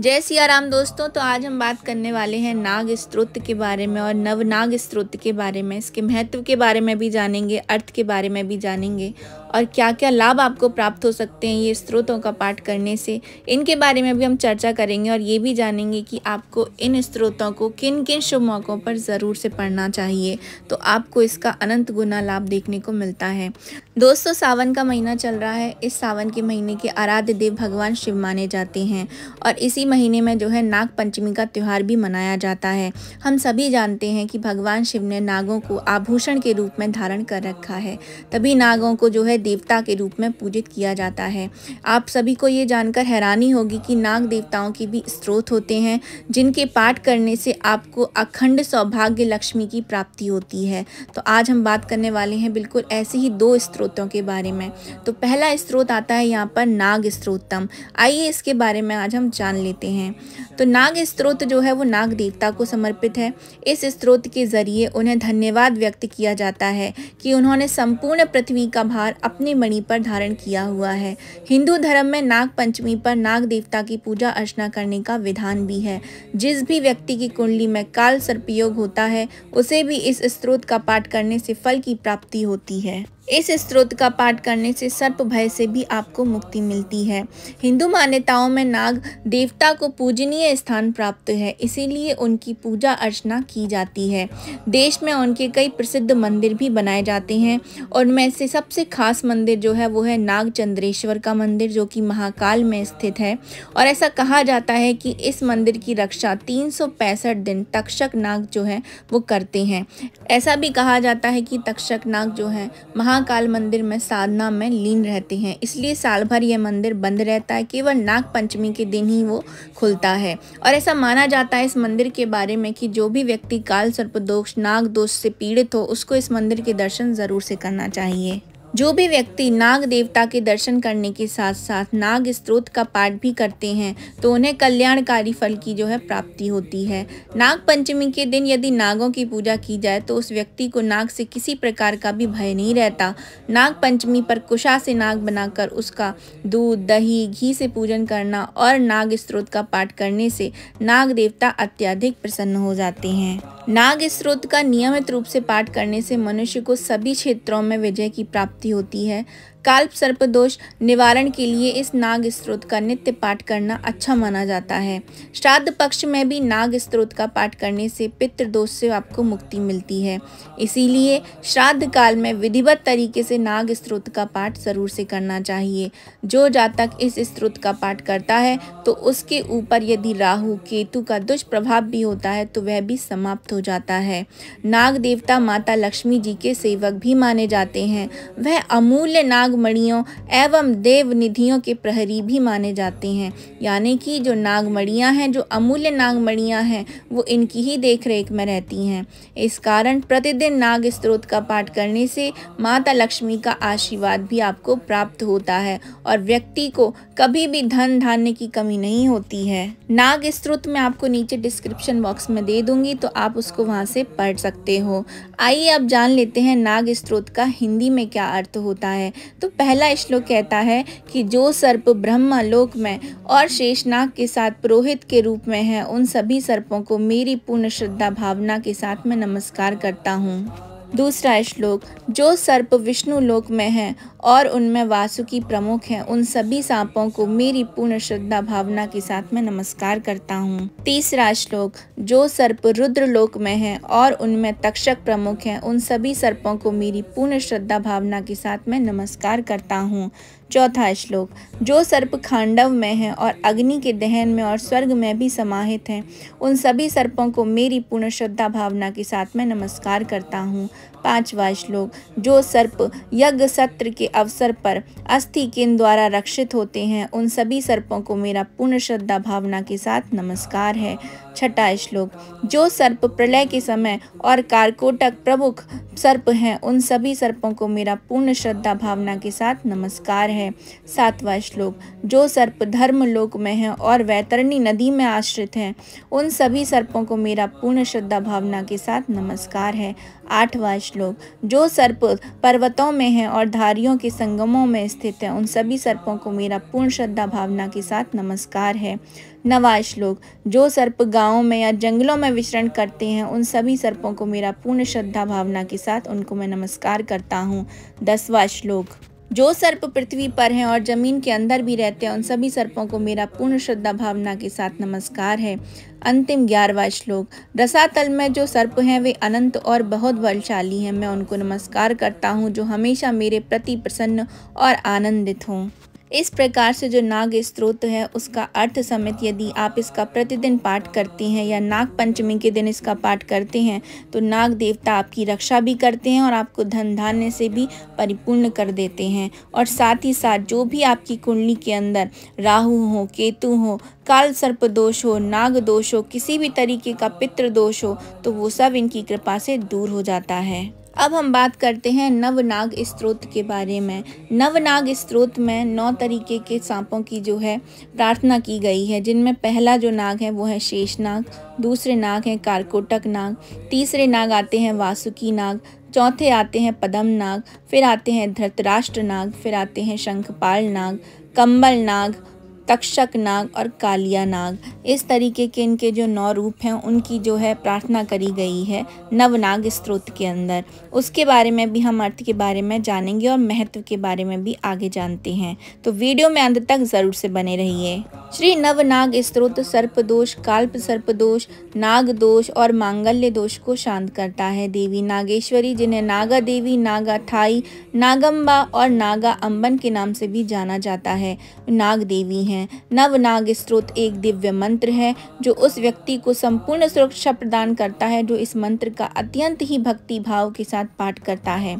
जय सियाराम दोस्तों तो आज हम बात करने वाले हैं नाग स्त्रोत के बारे में और नवनाग स्त्रोत के बारे में इसके महत्व के बारे में भी जानेंगे अर्थ के बारे में भी जानेंगे और क्या क्या लाभ आपको प्राप्त हो सकते हैं ये स्रोतों का पाठ करने से इनके बारे में भी हम चर्चा करेंगे और ये भी जानेंगे कि आपको इन स्रोतों को किन किन शुभ मौक़ों पर ज़रूर से पढ़ना चाहिए तो आपको इसका अनंत गुना लाभ देखने को मिलता है दोस्तों सावन का महीना चल रहा है इस सावन के महीने के आराध्य देव भगवान शिव माने जाते हैं और इसी महीने में जो है नाग पंचमी का त्यौहार भी मनाया जाता है हम सभी जानते हैं कि भगवान शिव ने नागों को आभूषण के रूप में धारण कर रखा है तभी नागों को जो है देवता के रूप में पूजित किया जाता है आप सभी को ये जानकर हैरानी होगी कि नाग देवताओं के भी स्रोत होते हैं जिनके पाठ करने से आपको अखंड सौभाग्य लक्ष्मी की प्राप्ति होती है तो आज हम बात करने वाले हैं बिल्कुल ऐसे ही दो स्त्रोतों के बारे में तो पहला स्त्रोत आता है यहाँ पर नाग स्त्रोत्तम आइए इसके बारे में आज हम जान लेते हैं तो नाग स्त्रोत जो है वो नाग देवता को समर्पित है इस स्त्रोत के ज़रिए उन्हें धन्यवाद व्यक्त किया जाता है कि उन्होंने संपूर्ण पृथ्वी का भार अपने मणि पर धारण किया हुआ है हिंदू धर्म में नाग पंचमी पर नाग देवता की पूजा अर्चना करने का विधान भी है जिस भी व्यक्ति की कुंडली में काल सर्पयोग होता है उसे भी इस स्त्रोत का पाठ करने से फल की प्राप्ति होती है इस स्त्रोत का पाठ करने से सर्प भय से भी आपको मुक्ति मिलती है हिंदू मान्यताओं में नाग देवता को पूजनीय स्थान प्राप्त है इसीलिए उनकी पूजा अर्चना की जाती है देश में उनके कई प्रसिद्ध मंदिर भी बनाए जाते हैं और में से सबसे खास मंदिर जो है वो है नाग चंद्रेश्वर का मंदिर जो कि महाकाल में स्थित है और ऐसा कहा जाता है कि इस मंदिर की रक्षा तीन दिन तक्षक नाग जो है वो करते हैं ऐसा भी कहा जाता है कि तक्षक नाग जो है महा महाकाल मंदिर में साधना में लीन रहते हैं इसलिए साल भर यह मंदिर बंद रहता है केवल नाग पंचमी के दिन ही वो खुलता है और ऐसा माना जाता है इस मंदिर के बारे में कि जो भी व्यक्ति काल सर्पदोष नाग दोष से पीड़ित हो उसको इस मंदिर के दर्शन ज़रूर से करना चाहिए जो भी व्यक्ति नाग देवता के दर्शन करने के साथ साथ नाग स्त्रोत का पाठ भी करते हैं तो उन्हें कल्याणकारी फल की जो है प्राप्ति होती है नाग पंचमी के दिन यदि नागों की पूजा की जाए तो उस व्यक्ति को नाग से किसी प्रकार का भी भय नहीं रहता नाग पंचमी पर कुशा से नाग बनाकर उसका दूध दही घी से पूजन करना और नाग स्त्रोत का पाठ करने से नाग देवता अत्यधिक प्रसन्न हो जाते हैं नाग स्रोत का नियमित रूप से पाठ करने से मनुष्य को सभी क्षेत्रों में विजय की प्राप्ति होती है काल्प सर्पदोष निवारण के लिए इस नाग स्त्रोत का नित्य पाठ करना अच्छा माना जाता है श्राद्ध पक्ष में भी नाग स्त्रोत का पाठ करने से पितृदोष से आपको मुक्ति मिलती है इसीलिए श्राद्ध काल में विधिवत तरीके से नाग स्त्रोत का पाठ ज़रूर से करना चाहिए जो जातक इस स्त्रोत का पाठ करता है तो उसके ऊपर यदि राहु केतु का दुष्प्रभाव भी होता है तो वह भी समाप्त हो जाता है नाग देवता माता लक्ष्मी जी के सेवक भी माने जाते हैं वह अमूल्य नाग नागमणियों एवं देवनिधियों के प्रहरी भी माने जाते हैं यानी कि जो नागमणियाँ हैं जो अमूल्य नागमणियाँ हैं वो इनकी ही देखरेख में रहती हैं इस कारण प्रतिदिन नाग स्त्रोत का पाठ करने से माता लक्ष्मी का आशीर्वाद भी आपको प्राप्त होता है और व्यक्ति को कभी भी धन धान्य की कमी नहीं होती है नाग स्त्रोत में आपको नीचे डिस्क्रिप्शन बॉक्स में दे दूंगी तो आप उसको वहाँ से पढ़ सकते हो आइए आप जान लेते हैं नाग स्त्रोत का हिंदी में क्या अर्थ होता है तो पहला श्लोक कहता है कि जो सर्प ब्रह्म लोक में और शेषनाग के साथ पुरोहित के रूप में है उन सभी सर्पों को मेरी पूर्ण श्रद्धा भावना के साथ मैं नमस्कार करता हूँ दूसरा श्लोक जो सर्प विष्णु लोक में है और उनमें वासुकी प्रमुख है उन सभी सांपों को मेरी पूर्ण श्रद्धा भावना के साथ में नमस्कार करता हूँ तीसरा श्लोक जो सर्प रुद्र लोक में है और उनमें तक्षक प्रमुख है उन सभी सर्पों को मेरी पूर्ण श्रद्धा भावना के साथ में नमस्कार करता हूँ चौथा श्लोक जो सर्प खांडव में हैं और अग्नि के दहन में और स्वर्ग में भी समाहित हैं उन सभी सर्पों को मेरी पूर्ण श्रद्धा भावना के साथ मैं नमस्कार करता हूँ पांचवा श्लोक जो सर्प यज्ञ सत्र के अवसर पर अस्थि किन द्वारा रक्षित होते हैं उन सभी सर्पों को मेरा पूर्ण श्रद्धा भावना के साथ नमस्कार है छठा श्लोक जो सर्प प्रलय के समय और कारकोटक प्रमुख सर्प हैं उन सभी सर्पों को मेरा पूर्ण श्रद्धा भावना के साथ नमस्कार है सातवां श्लोक जो सर्प धर्म लोक में हैं और वैतरणी नदी में आश्रित हैं उन सभी सर्पों को मेरा पूर्ण श्रद्धा भावना के साथ नमस्कार है आठवां श्लोक जो सर्प पर्वतों में हैं और धारियों के संगमों में स्थित हैं उन सभी सर्पों को मेरा पूर्ण श्रद्धा भावना के साथ नमस्कार है नवा श्लोक जो सर्प गांवों में या जंगलों में विचरण करते हैं उन सभी सर्पों को मेरा पूर्ण श्रद्धा भावना के साथ उनको मैं नमस्कार करता हूँ दसवा श्लोक जो सर्प पृथ्वी पर हैं और जमीन के अंदर भी रहते हैं उन सभी सर्पों को मेरा पूर्ण श्रद्धा भावना के साथ नमस्कार है अंतिम ग्यारहवा श्लोक रसातल में जो सर्प हैं वे अनंत और बहुत बलशाली हैं मैं उनको नमस्कार करता हूँ जो हमेशा मेरे प्रति प्रसन्न और आनंदित हों इस प्रकार से जो नाग स्त्रोत है उसका अर्थ समेत यदि आप इसका प्रतिदिन पाठ करते हैं या नाग पंचमी के दिन इसका पाठ करते हैं तो नाग देवता आपकी रक्षा भी करते हैं और आपको धन धान्य से भी परिपूर्ण कर देते हैं और साथ ही साथ जो भी आपकी कुंडली के अंदर राहु हो केतु हो काल सर्प दोष हो नाग दोष हो किसी भी तरीके का पितृदोष हो तो वो सब इनकी कृपा से दूर हो जाता है अब हम बात करते हैं नवनाग स्त्रोत के बारे में नवनाग स्त्रोत में नौ तरीके के सांपों की जो है प्रार्थना की गई है जिनमें पहला जो नाग है वो है शेष नाग दूसरे नाग हैं कारकोटक नाग तीसरे नाग आते हैं वासुकी नाग चौथे आते हैं पदम नाग फिर आते हैं धृतराष्ट्र नाग फिर आते हैं शंखपाल नाग कंबल नाग तक्षक नाग और कालिया नाग इस तरीके के इनके जो नौ रूप हैं उनकी जो है प्रार्थना करी गई है नवनाग स्त्रोत के अंदर उसके बारे में भी हम अर्थ के बारे में जानेंगे और महत्व के बारे में भी आगे जानते हैं तो वीडियो में अंत तक ज़रूर से बने रहिए श्री नवनाग स्त्रोत सर्पदोष काल्प सर्पदोष नाग दोष और मांगल्य दोष को शांत करता है देवी नागेश्वरी जिन्हें नागा देवी नागा थाई नागम्बा और नागा अम्बन के नाम से भी जाना जाता है नाग देवी है हैं नवनाग स्त्रोत एक दिव्य मंत्र है जो उस व्यक्ति को संपूर्ण सुरक्षा प्रदान करता है जो इस मंत्र का अत्यंत ही भक्ति भाव के साथ पाठ करता है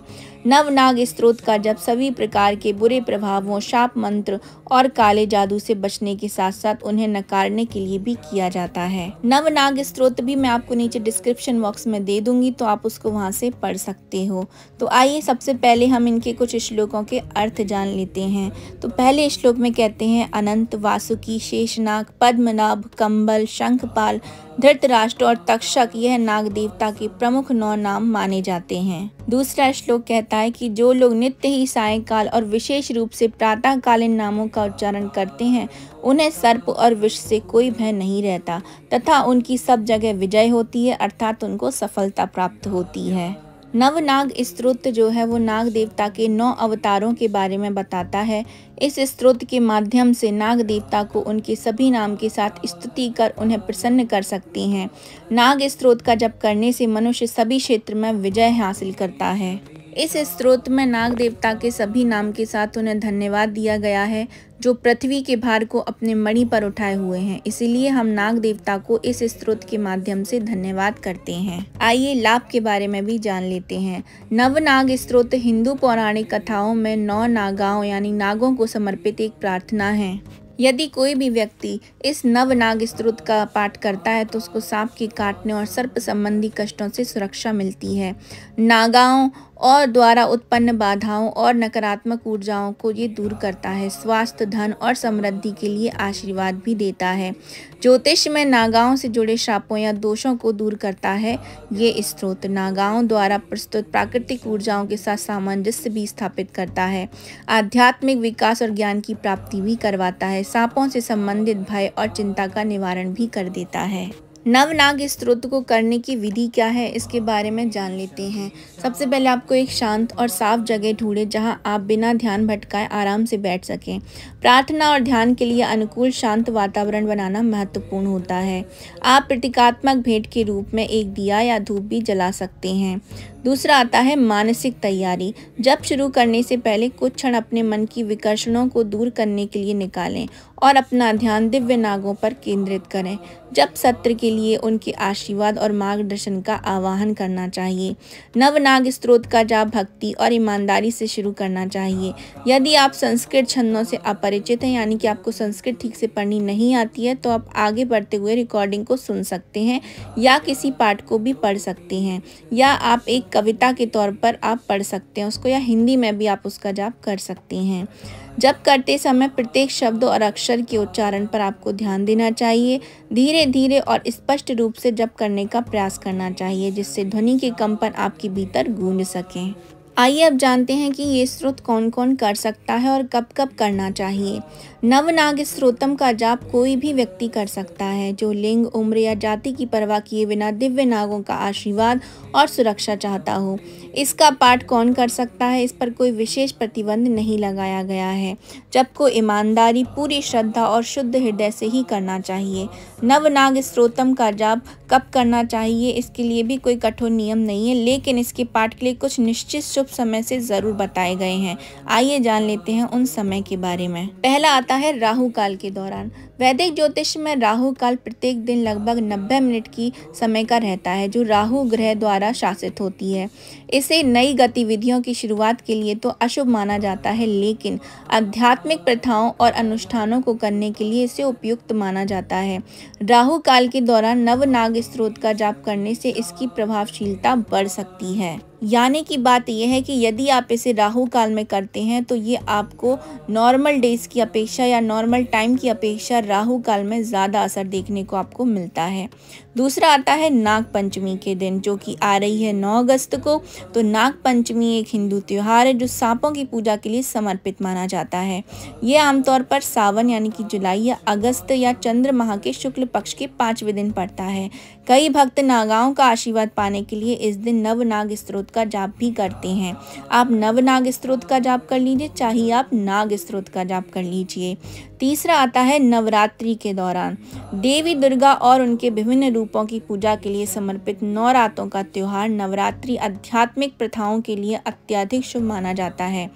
नवनाग स्त्रोत का जब सभी प्रकार के बुरे प्रभावों शाप मंत्र और काले जादू से बचने के साथ साथ उन्हें नकारने के लिए भी किया जाता है नवनाग स्त्रोत भी मैं आपको नीचे डिस्क्रिप्शन बॉक्स में दे दूंगी तो आप उसको वहाँ से पढ़ सकते हो तो आइए सबसे पहले हम इनके कुछ श्लोकों के अर्थ जान लेते हैं तो पहले श्लोक में कहते हैं अनंत वासुकी शेषनाग पद्मनाभ कंबल शंखपाल धृतराष्ट्र और तक्षक यह नाग देवता के प्रमुख नौ नाम माने जाते हैं दूसरा श्लोक कहता है कि जो लोग नित्य ही सायकाल और विशेष रूप से प्रातःकालीन नामों का उच्चारण करते हैं उन्हें सर्प और विष से कोई भय नहीं रहता तथा उनकी सब जगह विजय होती है अर्थात उनको सफलता प्राप्त होती है नवनाग स्त्रोत जो है वो नाग देवता के नौ अवतारों के बारे में बताता है इस स्त्रोत के माध्यम से नाग देवता को उनके सभी नाम के साथ स्तुति कर उन्हें प्रसन्न कर सकती हैं नाग स्त्रोत का जप करने से मनुष्य सभी क्षेत्र में विजय हासिल करता है इस स्त्रोत में नाग देवता के सभी नाम के साथ उन्हें धन्यवाद दिया गया है जो पृथ्वी के भार को अपने मणि पर उठाए हुए हैं इसीलिए हम नाग देवता को इस स्त्रोत के माध्यम से धन्यवाद करते हैं आइए लाभ के बारे में भी जान लेते हैं नाग स्त्रोत हिंदू पौराणिक कथाओं में नौ नागाओं यानी नागों को समर्पित एक प्रार्थना है यदि कोई भी व्यक्ति इस नव नाग स्त्रोत का पाठ करता है तो उसको सांप के काटने और सर्प संबंधी कष्टों से सुरक्षा मिलती है नागाओं और द्वारा उत्पन्न बाधाओं और नकारात्मक ऊर्जाओं को ये दूर करता है स्वास्थ्य धन और समृद्धि के लिए आशीर्वाद भी देता है ज्योतिष में नागाओं से जुड़े श्रापों या दोषों को दूर करता है ये स्त्रोत नागाओं द्वारा प्रस्तुत प्राकृतिक ऊर्जाओं के साथ सामंजस्य भी स्थापित करता है आध्यात्मिक विकास और ज्ञान की प्राप्ति भी करवाता है सांपों से संबंधित भय और चिंता का निवारण भी कर देता है नवनाग स्त्रोत को करने की विधि क्या है इसके बारे में जान लेते हैं सबसे पहले आपको एक शांत और साफ जगह ढूंढे जहां आप बिना ध्यान भटकाए आराम से बैठ सकें प्रार्थना और ध्यान के लिए अनुकूल शांत वातावरण बनाना महत्वपूर्ण होता है आप प्रतीकात्मक भेंट के रूप में एक दिया या धूप भी जला सकते हैं दूसरा आता है मानसिक तैयारी जब शुरू करने से पहले कुछ क्षण अपने मन की विकर्षणों को दूर करने के लिए निकालें और अपना ध्यान दिव्य नागों पर केंद्रित करें जब सत्र के लिए उनके आशीर्वाद और मार्गदर्शन का आवाहन करना चाहिए नवनाग स्त्रोत का जाप भक्ति और ईमानदारी से शुरू करना चाहिए यदि आप संस्कृत छंदों से अपरिचित हैं यानी कि आपको संस्कृत ठीक से पढ़नी नहीं आती है तो आप आगे बढ़ते हुए रिकॉर्डिंग को सुन सकते हैं या किसी पाठ को भी पढ़ सकते हैं या आप एक कविता के तौर पर आप पढ़ सकते हैं उसको या हिंदी में भी आप उसका जाप कर सकती हैं जब करते समय प्रत्येक शब्द और अक्षर के उच्चारण पर आपको ध्यान देना चाहिए धीरे धीरे और स्पष्ट रूप से जप करने का प्रयास करना चाहिए जिससे ध्वनि के कंपन आपके भीतर गूंज सकें आइए अब जानते हैं कि ये स्रोत कौन कौन कर सकता है और कब कब करना चाहिए नवनाग स्रोतम का जाप कोई भी व्यक्ति कर सकता है जो लिंग उम्र या जाति की परवाह किए बिना दिव्य नागों का आशीर्वाद और सुरक्षा चाहता हो इसका पाठ कौन कर सकता है इस पर कोई विशेष प्रतिबंध नहीं लगाया गया है जब को ईमानदारी पूरी श्रद्धा और शुद्ध हृदय से ही करना चाहिए नवनाग स्त्रोतम का जाप कब करना चाहिए इसके लिए भी कोई कठोर नियम नहीं है लेकिन इसके पाठ के लिए कुछ निश्चित शुभ समय से ज़रूर बताए गए हैं आइए जान लेते हैं उन समय के बारे में पहला आता है राहु काल के दौरान वैदिक ज्योतिष में राहु काल प्रत्येक दिन लगभग 90 मिनट की समय का रहता है जो राहु ग्रह द्वारा शासित होती है इसे नई गतिविधियों की शुरुआत के लिए तो अशुभ माना जाता है लेकिन आध्यात्मिक प्रथाओं और अनुष्ठानों को करने के लिए इसे उपयुक्त माना जाता है राहु काल के दौरान नवनाग स्त्रोत का जाप करने से इसकी प्रभावशीलता बढ़ सकती है यानी कि बात यह है कि यदि आप इसे राहु काल में करते हैं तो ये आपको नॉर्मल डेज़ की अपेक्षा या नॉर्मल टाइम की अपेक्षा राहु काल में ज़्यादा असर देखने को आपको मिलता है दूसरा आता है नाग पंचमी के दिन जो कि आ रही है 9 अगस्त को तो नाग पंचमी एक हिंदू त्यौहार है जो सांपों की पूजा के लिए समर्पित माना जाता है ये आमतौर पर सावन यानी कि जुलाई या अगस्त या चंद्र माह के शुक्ल पक्ष के पाँचवें दिन पड़ता है कई भक्त नागाओं का आशीर्वाद पाने के लिए इस दिन नव नाग स्त्रोत का जाप भी करते हैं आप नव नाग स्त्रोत का जाप कर लीजिए चाहे आप नाग स्त्रोत का जाप कर लीजिए तीसरा आता है नवरात्रि के दौरान देवी दुर्गा और उनके विभिन्न रूपों की पूजा के लिए समर्पित नौ रातों का त्यौहार नवरात्रि आध्यात्मिक प्रथाओं के लिए अत्यधिक शुभ माना जाता है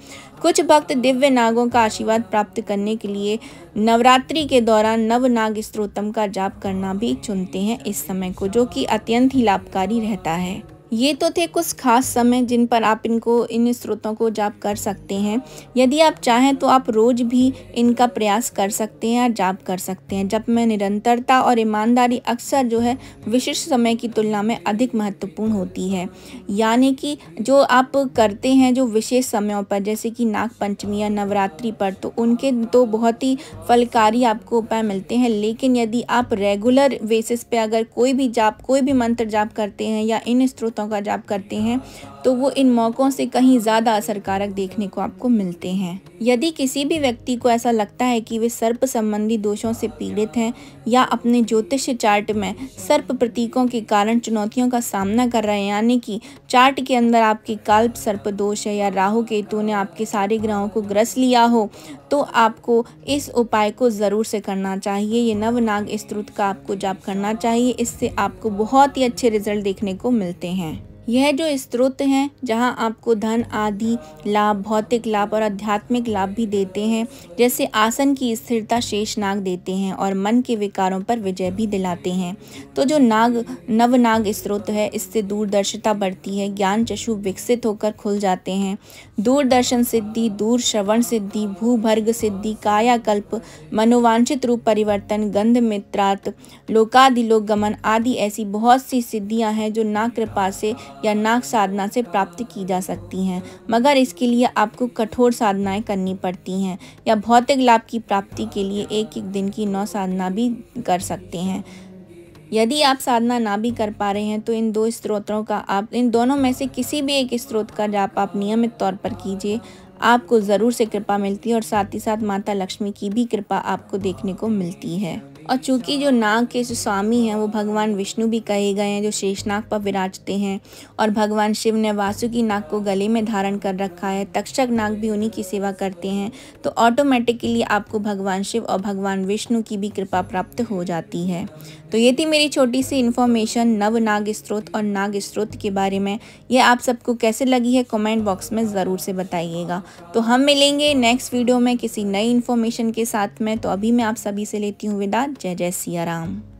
कुछ भक्त दिव्य नागों का आशीर्वाद प्राप्त करने के लिए नवरात्रि के दौरान नव नाग स्त्रोतम का जाप करना भी चुनते हैं इस समय को जो कि अत्यंत ही लाभकारी रहता है ये तो थे कुछ खास समय जिन पर आप इनको इन स्रोतों को जाप कर सकते हैं यदि आप चाहें तो आप रोज़ भी इनका प्रयास कर सकते हैं और जाप कर सकते हैं जब में निरंतरता और ईमानदारी अक्सर जो है विशिष्ट समय की तुलना में अधिक महत्वपूर्ण होती है यानी कि जो आप करते हैं जो विशेष समयों पर जैसे कि नाग पंचमी या नवरात्रि पर तो उनके तो बहुत ही फलकारी आपको उपाय मिलते हैं लेकिन यदि आप रेगुलर बेसिस पे अगर कोई भी जाप कोई भी मंत्र जाप करते हैं या इन स्रोतों औरतों का जाप करती हैं तो वो इन मौक़ों से कहीं ज़्यादा असरकारक देखने को आपको मिलते हैं यदि किसी भी व्यक्ति को ऐसा लगता है कि वे सर्प संबंधी दोषों से पीड़ित हैं या अपने ज्योतिष चार्ट में सर्प प्रतीकों के कारण चुनौतियों का सामना कर रहे हैं यानी कि चार्ट के अंदर आपके काल्प सर्प दोष है या राहु केतु ने आपके सारे ग्रहों को ग्रस लिया हो तो आपको इस उपाय को ज़रूर से करना चाहिए ये नवनाग स्त्रोत का आपको जाप करना चाहिए इससे आपको बहुत ही अच्छे रिजल्ट देखने को मिलते हैं यह जो स्त्रोत हैं जहां आपको धन आदि लाभ भौतिक लाभ और आध्यात्मिक लाभ भी देते हैं जैसे आसन की स्थिरता शेष नाग देते हैं और मन के विकारों पर विजय भी दिलाते हैं तो जो नाग नवनाग स्त्रोत है इससे दूरदर्शिता बढ़ती है ज्ञान चशु विकसित होकर खुल जाते हैं दूरदर्शन सिद्धि दूर श्रवण सिद्धि भूभर्ग सिद्धि कायाकल्प मनोवांछित रूप परिवर्तन गंध मित्रात् लोकादिलोक गमन आदि ऐसी बहुत सी सिद्धियाँ हैं जो नाग कृपा से या नाग साधना से प्राप्त की जा सकती हैं मगर इसके लिए आपको कठोर साधनाएं करनी पड़ती हैं या भौतिक लाभ की प्राप्ति के लिए एक एक दिन की नौ साधना भी कर सकते हैं यदि आप साधना ना भी कर पा रहे हैं तो इन दो स्त्रोतों का आप इन दोनों में से किसी भी एक स्त्रोत का जाप आप नियमित तौर पर कीजिए आपको ज़रूर से कृपा मिलती है और साथ ही साथ माता लक्ष्मी की भी कृपा आपको देखने को मिलती है और चूँकि जो नाग के जो स्वामी हैं वो भगवान विष्णु भी कहे गए हैं जो शेष नाग पर विराजते हैं और भगवान शिव ने वासुकी नाग को गले में धारण कर रखा है तक्षक नाग भी उन्हीं की सेवा करते हैं तो ऑटोमेटिकली आपको भगवान शिव और भगवान विष्णु की भी कृपा प्राप्त हो जाती है तो ये थी मेरी छोटी सी इन्फॉर्मेशन नव नाग स्त्रोत और नाग स्त्रोत के बारे में ये आप सबको कैसे लगी है कमेंट बॉक्स में ज़रूर से बताइएगा तो हम मिलेंगे नेक्स्ट वीडियो में किसी नई इन्फॉर्मेशन के साथ में तो अभी मैं आप सभी से लेती हूँ विदा जय जय सियाराम